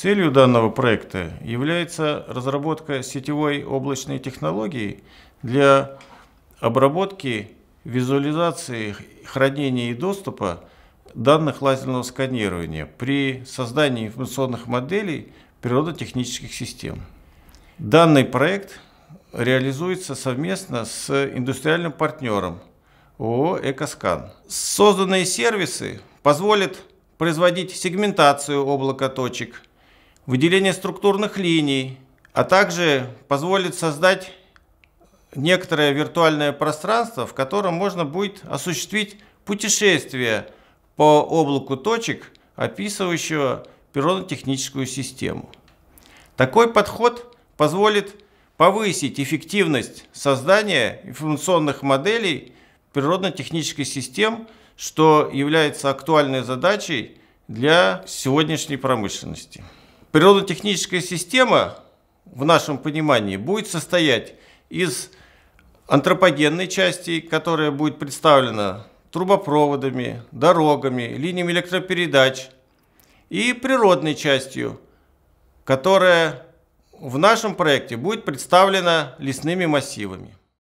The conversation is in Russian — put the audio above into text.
Целью данного проекта является разработка сетевой облачной технологии для обработки, визуализации, хранения и доступа данных лазерного сканирования при создании информационных моделей природотехнических систем. Данный проект реализуется совместно с индустриальным партнером ООО «Экоскан». Созданные сервисы позволят производить сегментацию облака точек – выделение структурных линий, а также позволит создать некоторое виртуальное пространство, в котором можно будет осуществить путешествие по облаку точек, описывающего природно-техническую систему. Такой подход позволит повысить эффективность создания информационных моделей природно-технических систем, что является актуальной задачей для сегодняшней промышленности. Природотехническая система в нашем понимании будет состоять из антропогенной части, которая будет представлена трубопроводами, дорогами, линиями электропередач, и природной частью, которая в нашем проекте будет представлена лесными массивами.